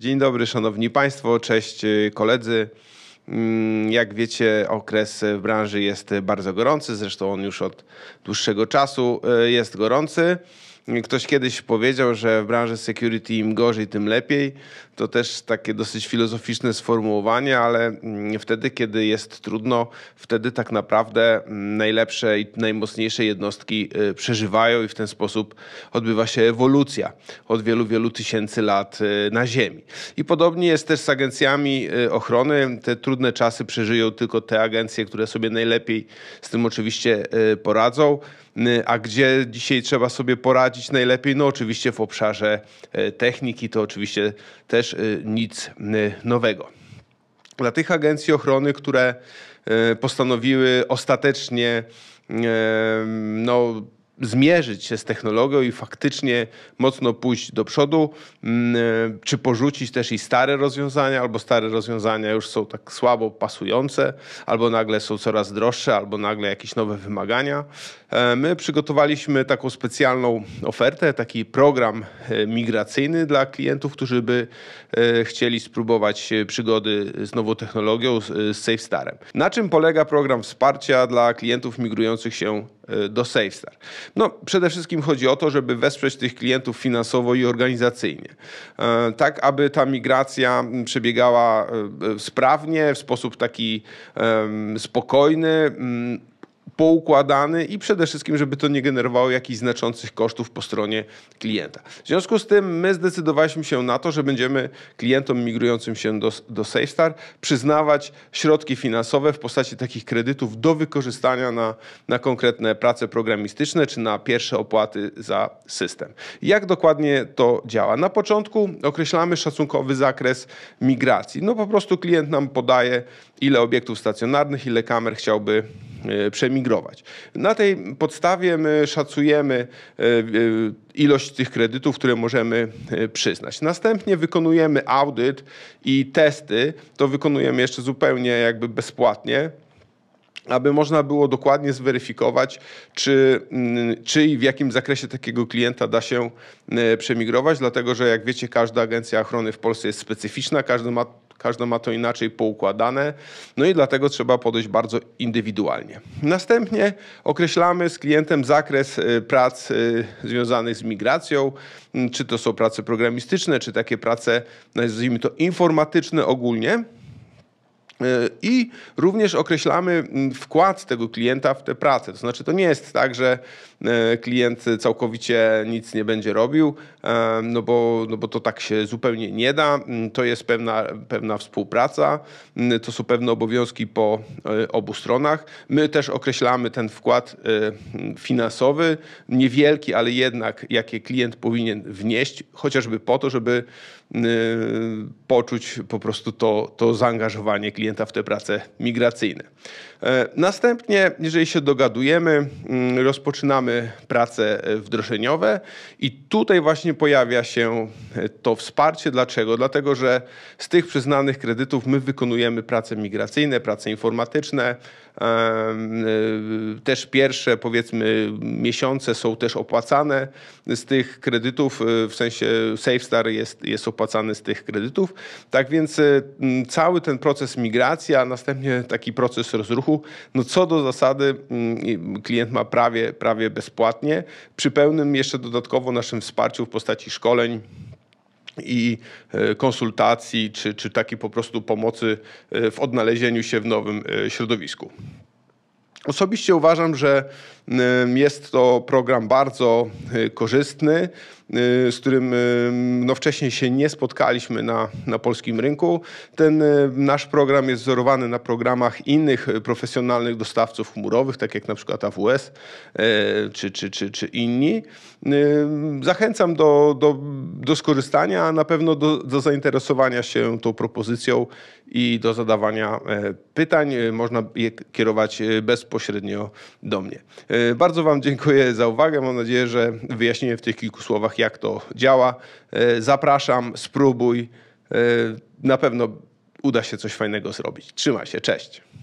Dzień dobry, szanowni państwo, cześć y, koledzy. Mm, jak wiecie, okres w branży jest bardzo gorący, zresztą on już od dłuższego czasu y, jest gorący. Ktoś kiedyś powiedział, że w branży security im gorzej, tym lepiej. To też takie dosyć filozoficzne sformułowanie, ale mm, wtedy, kiedy jest trudno, wtedy tak naprawdę mm, najlepsze i najmocniejsze jednostki y, przeżywają i w ten sposób odbywa się ewolucja od wielu, wielu tysięcy lat y, na Ziemi. I podobnie jest też z agencjami y, ochrony. Te trudne czasy przeżyją tylko te agencje, które sobie najlepiej z tym oczywiście poradzą. A gdzie dzisiaj trzeba sobie poradzić, radzić najlepiej? No oczywiście w obszarze e, techniki to oczywiście też e, nic e, nowego. Dla tych agencji ochrony, które postanowiły ostatecznie no, zmierzyć się z technologią i faktycznie mocno pójść do przodu, mm, e, czy porzucić też i stare rozwiązania, albo stare rozwiązania już są tak słabo pasujące, albo nagle są coraz droższe, albo nagle jakieś nowe wymagania. E, my przygotowaliśmy taką specjalną ofertę, taki program e, migracyjny dla klientów, którzy by chcieli spróbować przygody z nową technologią, z SafeStarem. Na czym polega program wsparcia dla klientów migrujących się Y, do SafeStar? No, przede wszystkim chodzi o to, żeby wesprzeć tych klientów finansowo i organizacyjnie, e, tak aby ta migracja przebiegała y, sprawnie, w sposób taki spokojny poukładany i przede wszystkim, żeby to nie generowało jakichś znaczących kosztów po stronie klienta. W związku z tym my zdecydowaliśmy się na to, że będziemy klientom migrującym się do, do SafeStar przyznawać środki finansowe w postaci takich kredytów do wykorzystania na, na konkretne prace programistyczne czy na pierwsze opłaty za system. Jak dokładnie to działa? Na początku określamy szacunkowy zakres migracji. No po prostu klient nam podaje ile obiektów stacjonarnych, ile kamer chciałby E, przemigrować. Na tej podstawie my szacujemy e, e, ilość tych kredytów, które możemy przyznać. Następnie wykonujemy audyt i testy. To wykonujemy jeszcze zupełnie jakby bezpłatnie aby można było dokładnie zweryfikować, czy, mm, czy i w jakim zakresie takiego klienta da się przemigrować, dlatego że jak wiecie, każda agencja ochrony w Polsce jest specyficzna, każdy ma każdy ma to inaczej poukładane, no i dlatego trzeba podejść bardzo indywidualnie. Następnie określamy z klientem zakres y, prac y, związanych z migracją, czy to są prace programistyczne, czy takie prace, nazwijmy to informatyczne ogólnie. E, I również określamy mm, wkład tego klienta w tę pracę. To znaczy, to nie jest tak, że e, klient całkowicie nic nie będzie robił, e, no bo, no bo to tak się zupełnie nie da. Mm, to jest pewna, pewna współpraca, mm, to są pewne obowiązki po obu stronach. My też określamy ten wkład finansowy, niewielki, ale jednak, jaki klient powinien wnieść, chociażby po to, żeby poczuć po prostu to, to zaangażowanie klienta klienta w te prace migracyjne. E, następnie, jeżeli się dogadujemy, mm, rozpoczynamy prace e, wdrożeniowe i tutaj właśnie pojawia się e, to wsparcie. Dlaczego? Dlatego, że z tych przyznanych kredytów my wykonujemy prace migracyjne, prace informatyczne. Też pierwsze, powiedzmy, miesiące są też opłacane z tych kredytów, w sensie SafeStar jest, jest opłacany z tych kredytów. Tak więc cały ten proces migracyjny migracja, a następnie taki proces rozruchu. No co do zasady mm, klient ma prawie, prawie bezpłatnie, przy pełnym jeszcze dodatkowo naszym wsparciu w postaci szkoleń, i e, konsultacji, czy, czy takiej po prostu pomocy e, w odnalezieniu się w nowym e, środowisku. Osobiście uważam, że mm, jest to program bardzo korzystny. Y, z którym y, no, wcześniej się nie spotkaliśmy na, na polskim rynku. Ten y, nasz program jest wzorowany na programach innych profesjonalnych dostawców chmurowych, tak jak na przykład AWS czy, czy, czy, czy inni. Zachęcam do, do, do skorzystania, a na pewno do, do zainteresowania się tą propozycją i do zadawania e, pytań. Można je kierować bezpośrednio do mnie. Bardzo Wam dziękuję za uwagę. Mam nadzieję, że wyjaśnienie w tych kilku słowach, tak, jak to działa. E, zapraszam, spróbuj. E, na pewno uda się coś fajnego zrobić. Trzymaj się, cześć.